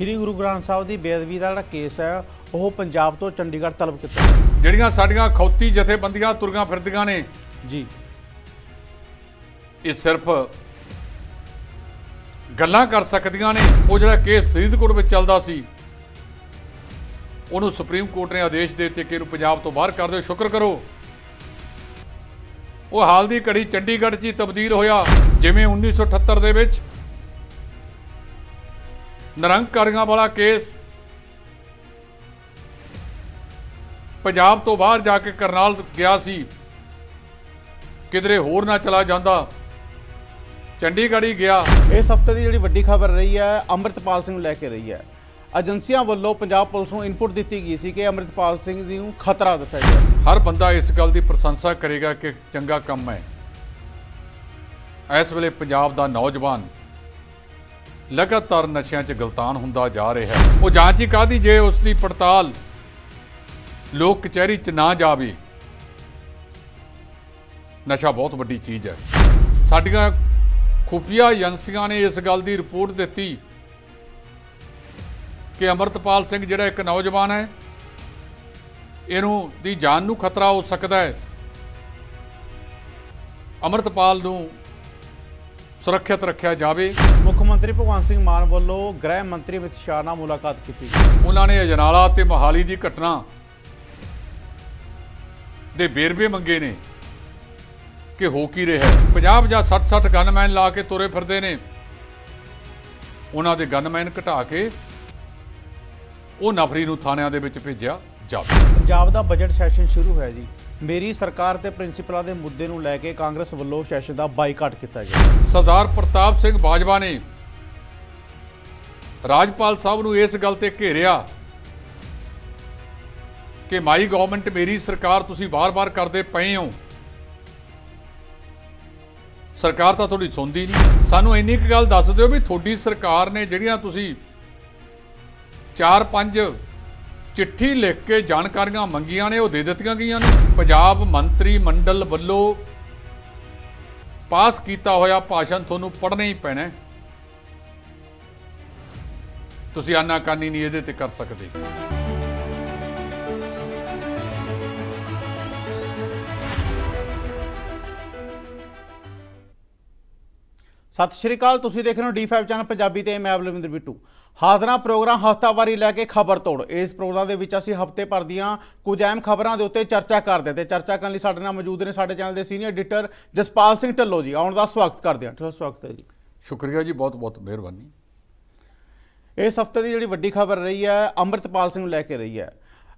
ਸ੍ਰੀ ਗੁਰੂ ਗ੍ਰੰਥ ਸਾਹਿਬ ਦੀ ਬੇਅਦਬੀ ਦਾ ਜਿਹੜਾ ਕੇਸ ਹੈ ਉਹ ਪੰਜਾਬ ਤੋਂ ਚੰਡੀਗੜ੍ਹ ਤਲਬ ਕੀਤਾ ਜਿਹੜੀਆਂ ਸਾਡੀਆਂ ਖੌਤੀ ਜਥੇਬੰਦੀਆਂ ਤੁਰਗਾ ਫਿਰਦੀਆਂ ਨੇ ਜੀ ਇਹ ਸਿਰਫ ਗੱਲਾਂ ਕਰ ਸਕਦੀਆਂ ਨੇ ਉਹ ਜਿਹੜਾ ਕੇਸ ਫਰੀਦਕੋਟ ਵਿੱਚ ਚੱਲਦਾ ਸੀ ਉਹਨੂੰ ਸੁਪਰੀਮ ਕੋਰਟ ਨੇ ਆਦੇਸ਼ ਦੇ ਦਿੱਤੇ ਕਿ ਇਹਨੂੰ ਪੰਜਾਬ ਤੋਂ ਬਾਹਰ ਕਰ ਦਿਓ ਸ਼ੁਕਰ ਕਰੋ ਉਹ ਹਾਲ ਦੀ ਘੜੀ ਚੰਡੀਗੜ੍ਹ 'ਚ ਤਬਦੀਲ ਹੋਇਆ ਜਿਵੇਂ 1978 ਦੇ ਵਿੱਚ ਨਿਰੰਕਾਰੀਆਂ ਵਾਲਾ ਕੇਸ ਪੰਜਾਬ ਤੋਂ ਬਾਹਰ ਜਾ ਕੇ ਕਰਨਾਲ ਗਿਆ ਸੀ ਕਿਧਰੇ ਹੋਰ ਨਾ ਚਲਾ ਜਾਂਦਾ ਚੰਡੀਗੜ੍ਹ ਹੀ ਗਿਆ ਇਸ ਹਫਤੇ ਦੀ ਜਿਹੜੀ ਵੱਡੀ ਖਬਰ ਰਹੀ ਹੈ ਅੰਮ੍ਰਿਤਪਾਲ ਸਿੰਘ ਨੂੰ ਲੈ ਕੇ ਰਹੀ ਹੈ ਏਜੰਸੀਆਂ ਵੱਲੋਂ ਪੰਜਾਬ ਪੁਲਿਸ ਨੂੰ ਇਨਪੁਟ ਦਿੱਤੀ ਗਈ ਸੀ ਕਿ ਅੰਮ੍ਰਿਤਪਾਲ ਸਿੰਘ ਨੂੰ ਖਤਰਾ ਦੱਸਿਆ ਗਿਆ ਹਰ ਬੰਦਾ ਇਸ ਗੱਲ ਦੀ ਪ੍ਰਸ਼ੰਸਾ ਕਰੇਗਾ ਕਿ ਚੰਗਾ ਕੰਮ ਹੈ ਇਸ ਵੇਲੇ ਪੰਜਾਬ ਦਾ ਨੌਜਵਾਨ ਲਗਾਤਾਰ ਨਸ਼ਿਆਂ 'ਚ ਗਲਤਾਨ ਹੁੰਦਾ ਜਾ ਰਿਹਾ ਹੈ ਉਹ ਜਾਂਚ ਹੀ ਕਾਦੀ ਜੇ ਉਸ ਦੀ ਪੜਤਾਲ ਲੋਕ ਕਚਹਿਰੀ 'ਚ ਨਾ ਜਾਵੇ ਨਸ਼ਾ ਬਹੁਤ ਵੱਡੀ ਚੀਜ਼ ਹੈ ਸਾਡੀਆਂ ਖੁਫੀਆ ਏਜੰਸੀਆਂ ਨੇ ਇਸ ਗੱਲ ਦੀ ਰਿਪੋਰਟ ਦਿੱਤੀ ਕਿ ਅਮਰਤਪਾਲ ਸਿੰਘ ਜਿਹੜਾ ਇੱਕ ਨੌਜਵਾਨ ਹੈ ਇਹਨੂੰ ਦੀ ਜਾਨ ਨੂੰ ਖਤਰਾ ਹੋ ਸਕਦਾ ਹੈ ਅਮਰਤਪਾਲ ਨੂੰ ਸੁਰੱਖਿਅਤ ਰੱਖਿਆ ਜਾਵੇ ਮੁੱਖ ਮੰਤਰੀ ਭਗਵੰਤ ਸਿੰਘ ਮਾਨ ਵੱਲੋਂ ਗ੍ਰਹਿ ਮੰਤਰੀ ਅਮਿਤ ਸ਼ਾਹ ਨਾਲ ਮੁਲਾਕਾਤ ਕੀਤੀ ਉਹਨਾਂ ਨੇ ਅਜਨਾਲਾ ਤੇ ਮਹਾਲੀ ਦੀ ਘਟਨਾ ਦੇ ਬੇਰਵੇ ਮੰਗੇ ਨੇ ਕਿ ਹੋ ਕੀ ਰਿਹਾ 50 ਜਾਂ 60 60 ਗਨਮੈਨ ਲਾ ਕੇ ਤੁਰੇ ਫਿਰਦੇ ਨੇ ਉਹਨਾਂ ਦੇ ਗਨਮੈਨ ਘਟਾ ਕੇ ਉਹ ਨਫਰੀ ਨੂੰ ਥਾਣਿਆਂ ਦੇ ਵਿੱਚ ਭੇਜਿਆ ਪੰਜਾਬ ਪੰਜਾਬ ਦਾ ਬਜਟ ਸੈਸ਼ਨ ਸ਼ੁਰੂ ਹੋਇਆ ਜੀ ਮੇਰੀ ਸਰਕਾਰ ਤੇ ਪ੍ਰਿੰਸੀਪਲਾਂ ਦੇ ਮੁੱਦੇ ਨੂੰ ਲੈ ਕੇ ਕਾਂਗਰਸ ਵੱਲੋਂ ਸੈਸ਼ਨ ਦਾ ਬਾਈਕਾਟ ਕੀਤਾ ਗਿਆ ਸਰਦਾਰ ਪ੍ਰਤਾਪ ਸਿੰਘ ਬਾਜਵਾ ਨੇ ਰਾਜਪਾਲ ਸਾਹਿਬ ਨੂੰ ਇਸ ਗੱਲ ਤੇ ਘੇਰਿਆ ਕਿ ਮਾਈ ਗਵਰਨਮੈਂਟ ਮੇਰੀ ਸਰਕਾਰ ਤੁਸੀਂ ਬਾਰ-ਬਾਰ ਕਰਦੇ ਪਏ ਹੋ ਸਰਕਾਰ ਤਾਂ ਤੁਹਾਡੀ ਸੁਣਦੀ ਨਹੀਂ ਸਾਨੂੰ ਇੰਨੀ ਕੁ ਗੱਲ ਦੱਸ ਦਿਓ ਵੀ ਤੁਹਾਡੀ ਸਰਕਾਰ ਨੇ ਜਿਹੜੀਆਂ ਤੁਸੀਂ 4-5 ਚਿੱਠੀ ਲਿਖ ਕੇ ਜਾਣਕਾਰੀਆਂ ਮੰਗੀਆਂ ਨੇ ਉਹ ਦੇ ਦਿੱਤੀਆਂ ਗਈਆਂ ਨੇ ਪੰਜਾਬ ਮੰਤਰੀ ਮੰਡਲ ਵੱਲੋਂ ਪਾਸ ਕੀਤਾ ਹੋਇਆ ਭਾਸ਼ਣ ਤੁਹਾਨੂੰ ਪੜ੍ਹਨਾ ਹੀ ਪੈਣਾ ਤੁਸੀਂ ਆਨਾਕਾਨੀ ਨਹੀਂ ਇਹਦੇ ਤੇ ਕਰ ਸਕਦੇ ਸਤਿ ਸ਼੍ਰੀ ਅਕਾਲ ਤੁਸੀਂ ਦੇਖ ਰਹੇ ਹੋ ਡੀ5 ਚੈਨਲ ਪੰਜਾਬੀ ਤੇ ਮੈਂ ਅਵਲਵਿੰਦਰ ਬਿੱਟੂ ਹਾਜ਼ਰਾਂ ਪ੍ਰੋਗਰਾਮ ਹਫਤਾਵਾਰੀ ਲੈ ਕੇ ਖਬਰ ਤੋੜ ਇਸ ਪ੍ਰੋਗਰਾਮ ਦੇ ਵਿੱਚ ਅਸੀਂ ਹਫਤੇ ਭਰ ਦੀਆਂ ਕੁਝ ਅਹਿਮ ਖਬਰਾਂ ਦੇ ਉੱਤੇ ਚਰਚਾ ਕਰਦੇ ਤੇ ਚਰਚਾ ਕਰਨ ਲਈ ਸਾਡੇ ਨਾਲ ਮੌਜੂਦ ਨੇ ਸਾਡੇ ਚੈਨਲ ਦੇ ਸੀਨੀਅਰ ਐਡੀਟਰ ਜਸਪਾਲ ਸਿੰਘ ਢੱਲੋ ਜੀ ਆਉਣ ਦਾ ਸਵਾਗਤ ਕਰਦੇ ਹਾਂ ਤੁਹਾਡਾ ਸਵਾਗਤ ਹੈ ਜੀ ਸ਼ੁਕਰੀਆ ਜੀ ਬਹੁਤ ਬਹੁਤ ਮਿਹਰਬਾਨੀ ਇਸ ਹਫਤੇ ਦੀ ਜਿਹੜੀ ਵੱਡੀ ਖਬਰ ਰਹੀ ਹੈ ਅੰਮ੍ਰਿਤਪਾਲ ਸਿੰਘ ਨੂੰ ਲੈ ਕੇ ਰਹੀ ਹੈ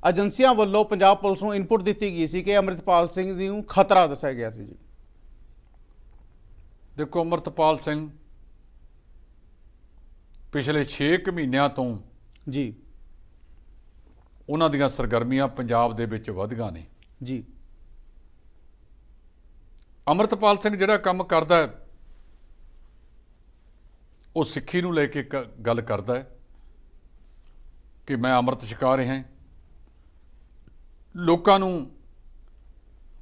ਏਜੰਸੀਆਂ ਵੱਲੋਂ ਪੰਜਾਬ ਪੁਲਿਸ ਨੂੰ ਇਨਪੁਟ ਦਿੱਤੀ ਗਈ ਸੀ ਕਿ ਅੰਮ੍ਰਿਤਪਾਲ ਸਿੰਘ ਨੂੰ ਖਤਰਾ ਦੱਸਿਆ ਗਿਆ ਸੀ ਜੀ ਦੇਖੋ ਅਮਰਤਪਾਲ ਸਿੰਘ ਪਿਛਲੇ 6 ਮਹੀਨਿਆਂ ਤੋਂ ਜੀ ਉਹਨਾਂ ਦੀਆਂ ਸਰਗਰਮੀਆਂ ਪੰਜਾਬ ਦੇ ਵਿੱਚ ਵਧੀਆਂ ਨੇ ਜੀ ਅਮਰਤਪਾਲ ਸਿੰਘ ਜਿਹੜਾ ਕੰਮ ਕਰਦਾ ਹੈ ਉਹ ਸਿੱਖੀ ਨੂੰ ਲੈ ਕੇ ਗੱਲ ਕਰਦਾ ਹੈ ਕਿ ਮੈਂ ਅੰਮ੍ਰਿਤ ਛਕਾ ਰਿਹਾ ਲੋਕਾਂ ਨੂੰ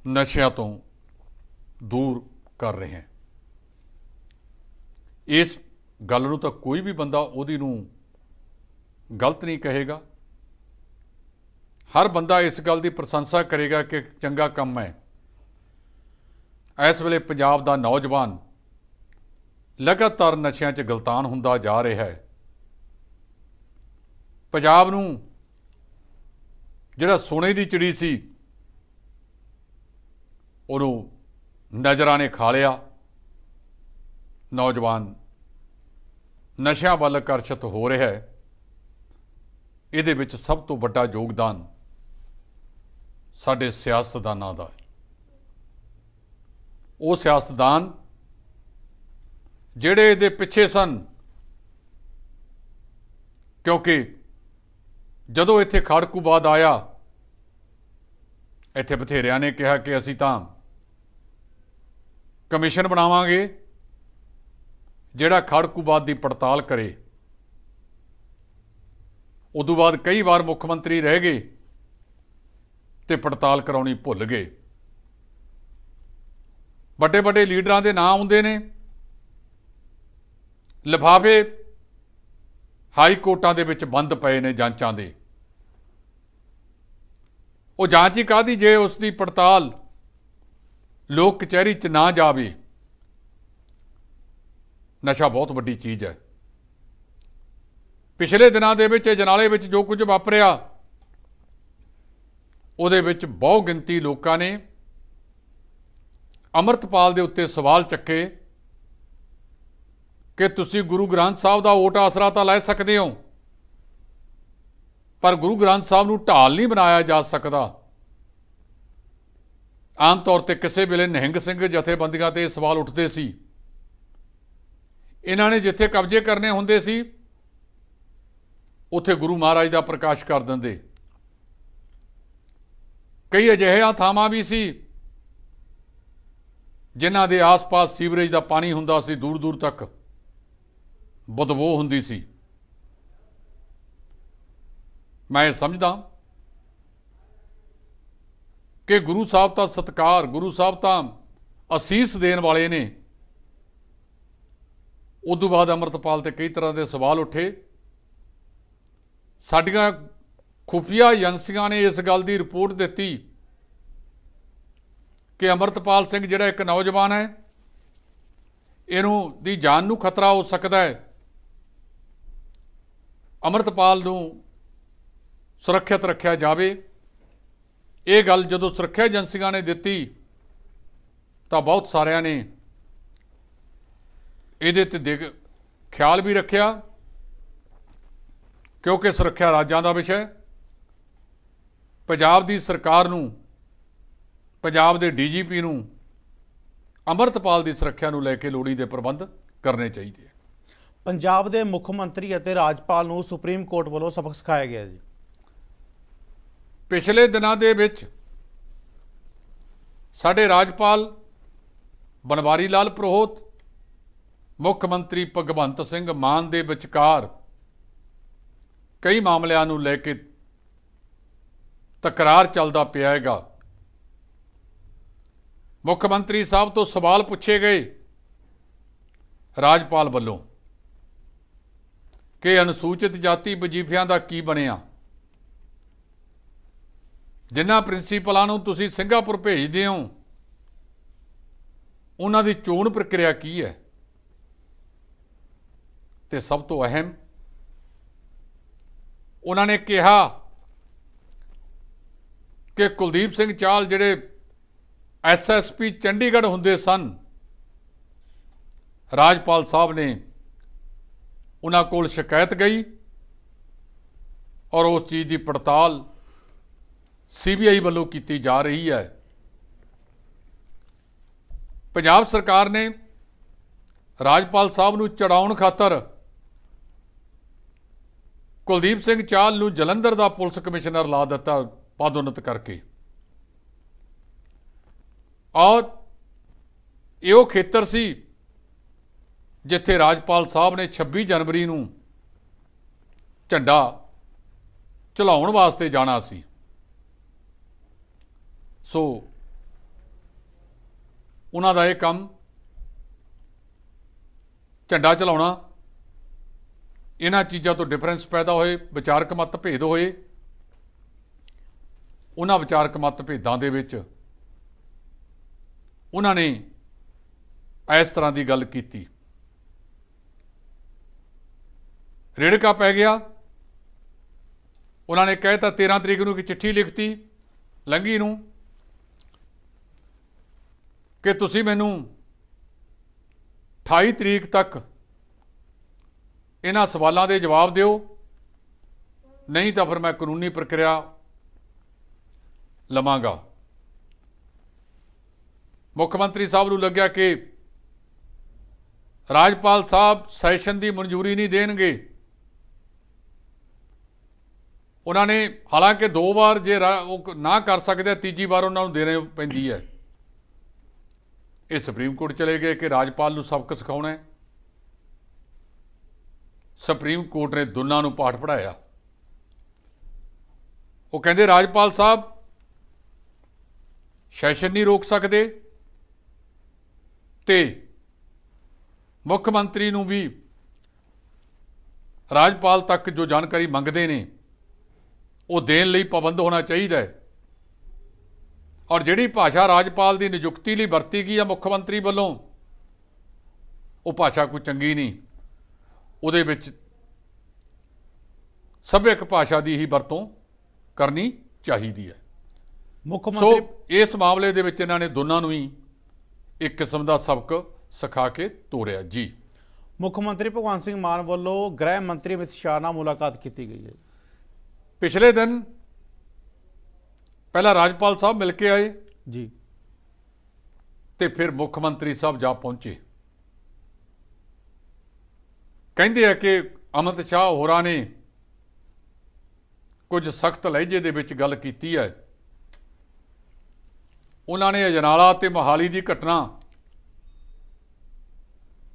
ਨਸ਼ਿਆਂ ਤੋਂ ਦੂਰ ਕਰ ਰਿਹਾ ਇਸ ਗੱਲ ਨੂੰ ਤਾਂ ਕੋਈ ਵੀ ਬੰਦਾ ਉਹਦੀ ਨੂੰ ਗਲਤ ਨਹੀਂ ਕਹੇਗਾ ਹਰ ਬੰਦਾ ਇਸ ਗੱਲ ਦੀ ਪ੍ਰਸ਼ੰਸਾ ਕਰੇਗਾ ਕਿ ਚੰਗਾ ਕੰਮ ਹੈ ਇਸ ਵੇਲੇ ਪੰਜਾਬ ਦਾ ਨੌਜਵਾਨ ਲਗਾਤਾਰ ਨਸ਼ਿਆਂ 'ਚ ਗਲਤਾਨ ਹੁੰਦਾ ਜਾ ਰਿਹਾ ਹੈ ਪੰਜਾਬ ਨੂੰ ਜਿਹੜਾ ਸੋਨੇ ਦੀ ਚਿੜੀ ਸੀ ਉਹਨੂੰ ਨਜ਼ਰਾਂ ਨੇ ਖਾ ਲਿਆ ਨੌਜਵਾਨ ਨਸ਼ਾ ਵੱਲ ਆਕਰਸ਼ਿਤ ਹੋ ਰਿਹਾ ਹੈ ਇਹਦੇ ਵਿੱਚ ਸਭ ਤੋਂ ਵੱਡਾ ਯੋਗਦਾਨ ਸਾਡੇ ਸਿਆਸਤਦਾਨਾਂ ਦਾ ਹੈ ਉਹ ਸਿਆਸਤਦਾਨ ਜਿਹੜੇ ਇਹਦੇ ਪਿੱਛੇ ਸਨ ਕਿਉਂਕਿ ਜਦੋਂ ਇੱਥੇ ਖੜਕੂਬਾਦ ਆਇਆ ਇੱਥੇ ਬਥੇਰਿਆਂ ਨੇ ਕਿਹਾ ਕਿ ਅਸੀਂ ਤਾਂ ਕਮਿਸ਼ਨ ਬਣਾਵਾਂਗੇ ਜਿਹੜਾ ਖੜਕੂਬਾਦ ਦੀ ਪੜਤਾਲ ਕਰੇ ਉਦੋਂ ਬਾਅਦ ਕਈ ਵਾਰ ਮੁੱਖ ਮੰਤਰੀ ਰਹਿ ਗਏ ਤੇ ਪੜਤਾਲ ਕਰਾਉਣੀ ਭੁੱਲ ਗਏ ਵੱਡੇ ਵੱਡੇ ਲੀਡਰਾਂ ਦੇ ਨਾਂ ਆਉਂਦੇ ਨੇ ਲਫਾਫੇ ਹਾਈ ਕੋਰਟਾਂ ਦੇ ਵਿੱਚ ਬੰਦ ਪਏ ਨੇ ਜਾਂਚਾਂ ਦੇ ਉਹ ਜਾਂਚ ਹੀ ਕਾਦੀ ਜੇ ਉਸ ਦੀ ਪੜਤਾਲ ਲੋਕ ਕਚਹਿਰੀ 'ਚ ਨਾ ਜਾਵੇ ਨਸ਼ਾ ਬਹੁਤ ਵੱਡੀ ਚੀਜ਼ ਹੈ ਪਿਛਲੇ ਦਿਨਾਂ ਦੇ ਵਿੱਚ ਜਨਾਲੇ ਵਿੱਚ ਜੋ ਕੁਝ ਵਾਪਰਿਆ ਉਹਦੇ ਵਿੱਚ ਬਹੁ ਗਿਣਤੀ ਲੋਕਾਂ ਨੇ ਅਮਰਤਪਾਲ ਦੇ ਉੱਤੇ ਸਵਾਲ ਚੱਕੇ ਕਿ ਤੁਸੀਂ ਗੁਰੂ ਗ੍ਰੰਥ ਸਾਹਿਬ ਦਾ ਓਟ ਆਸਰਾ ਤਾਂ ਲੈ ਸਕਦੇ ਹੋ ਪਰ ਗੁਰੂ ਗ੍ਰੰਥ ਸਾਹਿਬ ਨੂੰ ਢਾਲ ਨਹੀਂ ਬਣਾਇਆ ਜਾ ਸਕਦਾ ਆਮ ਤੌਰ ਤੇ ਕਿਸੇ ਵੇਲੇ ਨਹਿੰਗ ਸਿੰਘ ਜਥੇਬੰਦੀਆਂ ਤੇ ਇਹ ਸਵਾਲ ਉੱਠਦੇ ਸੀ ਇਹਨਾਂ ਨੇ ਜਿੱਥੇ ਕਬਜ਼ੇ ਕਰਨੇ ਹੁੰਦੇ ਸੀ ਉੱਥੇ ਗੁਰੂ ਮਹਾਰਾਜ ਦਾ ਪ੍ਰਕਾਸ਼ ਕਰ ਦਿੰਦੇ ਕਈ ਆ ਥਾਵਾਂ ਵੀ ਸੀ ਜਿਨ੍ਹਾਂ ਦੇ ਆਸ-ਪਾਸ ਸੀਵਰੇਜ ਦਾ ਪਾਣੀ ਹੁੰਦਾ ਸੀ ਦੂਰ-ਦੂਰ ਤੱਕ ਬਦਬੂ ਹੁੰਦੀ ਸੀ ਮੈਂ ਸਮਝਦਾ ਕਿ ਗੁਰੂ ਸਾਹਿਬ ਦਾ ਸਤਕਾਰ ਗੁਰੂ ਸਾਹਿਬ ਤਾਂ ਅਸੀਸ ਦੇਣ ਵਾਲੇ ਨੇ ਉਸ ਤੋਂ ਬਾਅਦ ਅਮਰਤਪਾਲ ਤੇ ਕਈ ਤਰ੍ਹਾਂ ਦੇ ਸਵਾਲ ਉੱਠੇ ਸਾਡੀਆਂ ਖੁਫੀਆ ਏਜੰਸੀਆਂ ਨੇ ਇਸ ਗੱਲ ਦੀ ਰਿਪੋਰਟ ਦਿੱਤੀ ਕਿ ਅਮਰਤਪਾਲ ਸਿੰਘ ਜਿਹੜਾ ਇੱਕ ਨੌਜਵਾਨ ਹੈ ਇਹਨੂੰ ਦੀ ਜਾਨ ਨੂੰ ਖਤਰਾ ਹੋ ਸਕਦਾ ਹੈ ਅਮਰਤਪਾਲ ਨੂੰ ਸੁਰੱਖਿਅਤ ਰੱਖਿਆ ਜਾਵੇ ਇਹ ਗੱਲ ਜਦੋਂ ਸੁਰੱਖਿਆ ਏਜੰਸੀਆਂ ਨੇ ਦਿੱਤੀ ਤਾਂ ਬਹੁਤ ਸਾਰਿਆਂ ਨੇ ਇਹਦੇ ਤੇ ਦੇਖ ਖਿਆਲ ਵੀ ਰੱਖਿਆ ਕਿਉਂਕਿ ਸੁਰੱਖਿਆ ਰਾਜਾਂ ਦਾ ਵਿਸ਼ਾ ਹੈ ਪੰਜਾਬ ਦੀ ਸਰਕਾਰ ਨੂੰ ਪੰਜਾਬ ਦੇ ਡੀਜੀਪੀ ਨੂੰ ਅਮਰਤਪਾਲ ਦੀ ਸੁਰੱਖਿਆ ਨੂੰ ਲੈ ਕੇ ਲੋੜੀ ਦੇ ਪ੍ਰਬੰਧ ਕਰਨੇ ਚਾਹੀਦੇ ਪੰਜਾਬ ਦੇ ਮੁੱਖ ਮੰਤਰੀ ਅਤੇ ਰਾਜਪਾਲ ਨੂੰ ਸੁਪਰੀਮ ਕੋਰਟ ਵੱਲੋਂ ਸਬਕ ਸਿਖਾਇਆ ਗਿਆ ਜੀ ਪਿਛਲੇ ਦਿਨਾਂ ਦੇ ਵਿੱਚ ਸਾਡੇ ਰਾਜਪਾਲ ਬਨਵਾਰੀ ਲਾਲ ਪ੍ਰੋਹਤ ਮੁੱਖ ਮੰਤਰੀ ਭਗਵੰਤ ਸਿੰਘ ਮਾਨ ਦੇ ਵਿਚਕਾਰ ਕਈ ਮਾਮਲਿਆਂ ਨੂੰ ਲੈ ਕੇ ਤਕਰਾਰ ਚੱਲਦਾ ਪਿਆ ਹੈਗਾ ਮੁੱਖ ਮੰਤਰੀ ਸਾਹਿਬ ਤੋਂ ਸਵਾਲ ਪੁੱਛੇ ਗਏ ਰਾਜਪਾਲ ਵੱਲੋਂ ਕਿ ਅਨੁਸੂਚਿਤ ਜਾਤੀ ਵਜੀਫਿਆਂ ਦਾ ਕੀ ਬਣਿਆ ਜਿਨ੍ਹਾਂ ਪ੍ਰਿੰਸੀਪਲਾਂ ਨੂੰ ਤੁਸੀਂ ਸਿੰਗਾਪੁਰ ਭੇਜਦੇ ਹੋ ਉਹਨਾਂ ਦੀ ਚੋਣ ਪ੍ਰਕਿਰਿਆ ਕੀ ਹੈ ਤੇ ਸਭ ਤੋਂ ਅਹਿਮ ਉਹਨਾਂ ਨੇ ਕਿਹਾ ਕਿ ਕੁਲਦੀਪ ਸਿੰਘ ਚਾਲ ਜਿਹੜੇ ਐਸਐਸਪੀ ਚੰਡੀਗੜ੍ਹ ਹੁੰਦੇ ਸਨ ਰਾਜਪਾਲ ਸਾਹਿਬ ਨੇ ਉਹਨਾਂ ਕੋਲ ਸ਼ਿਕਾਇਤ ਗਈ ਔਰ ਉਸ ਚੀਜ਼ ਦੀ ਪੜਤਾਲ ਸੀਬੀਆਈ ਵੱਲੋਂ ਕੀਤੀ ਜਾ ਰਹੀ ਹੈ ਪੰਜਾਬ ਸਰਕਾਰ ਨੇ ਰਾਜਪਾਲ ਸਾਹਿਬ ਨੂੰ ਚੜਾਉਣ ਖਾਤਰ ਕੁਲਦੀਪ ਸਿੰਘ ਚਾਹਲ ਨੂੰ ਜਲੰਧਰ ਦਾ ਪੁਲਿਸ ਕਮਿਸ਼ਨਰ ਲਾ ਦਿੱਤਾ ਪਦਉਨਤ ਕਰਕੇ ਔਰ ਇਹ ਉਹ ਖੇਤਰ ਸੀ ਜਿੱਥੇ ਰਾਜਪਾਲ ਸਾਹਿਬ ਨੇ 26 ਜਨਵਰੀ ਨੂੰ ਝੰਡਾ ਚਲਾਉਣ ਵਾਸਤੇ ਜਾਣਾ ਸੀ ਸੋ ਉਹਨਾਂ ਦਾ ਇਹ ਕੰਮ ਝੰਡਾ ਚਲਾਉਣਾ ਇਹਨਾਂ ਚੀਜ਼ਾਂ ਤੋਂ ਡਿਫਰੈਂਸ ਪੈਦਾ ਹੋਏ ਵਿਚਾਰਕ ਮਤਭੇਦ ਹੋਏ ਉਹਨਾਂ ਵਿਚਾਰਕ ਮਤਭੇਦਾਂ ਦੇ ਵਿੱਚ ਉਹਨਾਂ ਨੇ ਇਸ ਤਰ੍ਹਾਂ ਦੀ ਗੱਲ ਕੀਤੀ ਰੇੜਕਾ ਪੈ ਗਿਆ ਉਹਨਾਂ ਨੇ ਕਹਿਤਾ 13 ਤਰੀਕ ਨੂੰ ਕਿ ਚਿੱਠੀ ਲਿਖਤੀ ਲੰਗੀ ਨੂੰ ਕਿ ਤੁਸੀਂ ਮੈਨੂੰ 28 ਤਰੀਕ ਤੱਕ ਇਹਨਾਂ ਸਵਾਲਾਂ ਦੇ ਜਵਾਬ ਦਿਓ ਨਹੀਂ ਤਾਂ ਫਿਰ ਮੈਂ ਕਾਨੂੰਨੀ ਪ੍ਰਕਿਰਿਆ ਲਵਾਂਗਾ ਮੁੱਖ ਮੰਤਰੀ ਸਾਹਿਬ ਨੂੰ ਲੱਗਿਆ ਕਿ ਰਾਜਪਾਲ ਸਾਹਿਬ ਸੈਸ਼ਨ ਦੀ ਮਨਜ਼ੂਰੀ ਨਹੀਂ ਦੇਣਗੇ ਉਹਨਾਂ ਨੇ ਹਾਲਾਂਕਿ ਦੋ ਵਾਰ ਜੇ ਉਹ ਨਾ ਕਰ ਸਕਦੇ ਤੀਜੀ ਵਾਰ ਉਹਨਾਂ ਨੂੰ ਦੇਣੇ ਪੈਂਦੀ ਹੈ ਇਹ ਸੁਪਰੀਮ ਕੋਰਟ ਚਲੇ ਗਏ ਕਿ ਰਾਜਪਾਲ ਨੂੰ ਸਬਕ ਸਿਖਾਉਣਾ ਹੈ ਸੁਪਰੀਮ ਕੋਰਟ ਨੇ ਦੋਨਾਂ ਨੂੰ ਪਾਠ ਪੜਾਇਆ ਉਹ ਕਹਿੰਦੇ ਰਾਜਪਾਲ ਸਾਹਿਬ ਸੈਸ਼ਨ ਨਹੀਂ ਰੋਕ ਸਕਦੇ ਤੇ ਮੁੱਖ ਮੰਤਰੀ ਨੂੰ ਵੀ ਰਾਜਪਾਲ ਤੱਕ ਜੋ ਜਾਣਕਾਰੀ ਮੰਗਦੇ ਨੇ ਉਹ ਦੇਣ ਲਈ ਪਾਬੰਦ ਹੋਣਾ ਚਾਹੀਦਾ ਹੈ ਔਰ ਜਿਹੜੀ ਭਾਸ਼ਾ ਰਾਜਪਾਲ ਦੀ ਨਿਯੁਕਤੀ ਲਈ ਵਰਤੀ ਗਈ ਹੈ ਮੁੱਖ ਮੰਤਰੀ ਵੱਲੋਂ ਉਹ ਭਾਸ਼ਾ ਕੋਈ ਚੰਗੀ ਨਹੀਂ ਉਹਦੇ ਵਿੱਚ ਸਭਿਕ ਭਾਸ਼ਾ ਦੀ ਹੀ ਵਰਤੋਂ ਕਰਨੀ ਚਾਹੀਦੀ ਹੈ ਮੁੱਖ ਮੰਤਰੀ ਸੋ ਇਸ ਮਾਮਲੇ ਦੇ ਵਿੱਚ ਇਹਨਾਂ ਨੇ ਦੋਨਾਂ ਨੂੰ ਹੀ ਇੱਕ ਕਿਸਮ ਦਾ ਸਬਕ ਸਿਖਾ ਕੇ ਤੋਰਿਆ ਜੀ ਮੁੱਖ ਮੰਤਰੀ ਭਗਵੰਤ ਸਿੰਘ ਮਾਨ ਵੱਲੋਂ ਗ੍ਰਹਿ ਮੰਤਰੀ ਅਮਿਤ ਸ਼ਾਹ ਨਾਲ ਮੁਲਾਕਾਤ ਕੀਤੀ ਗਈ ਹੈ ਪਿਛਲੇ ਦਿਨ ਪਹਿਲਾਂ ਰਾਜਪਾਲ ਸਾਹਿਬ ਮਿਲ ਕੇ ਆਏ ਜੀ ਤੇ ਫਿਰ ਮੁੱਖ ਮੰਤਰੀ ਸਾਹਿਬ ਜਾ ਪਹੁੰਚੇ ਕਹਿੰਦੇ ਆ ਕਿ ਅਮਰਤ ਸ਼ਾਹ ਹੋਰਾਂ ਨੇ ਕੁਝ ਸਖਤ ਲਹਿਜੇ ਦੇ ਵਿੱਚ ਗੱਲ ਕੀਤੀ ਹੈ ਉਹਨਾਂ ਨੇ ਅਜਨਾਲਾ ਤੇ ਮਹਾਲੀ ਦੀ ਘਟਨਾ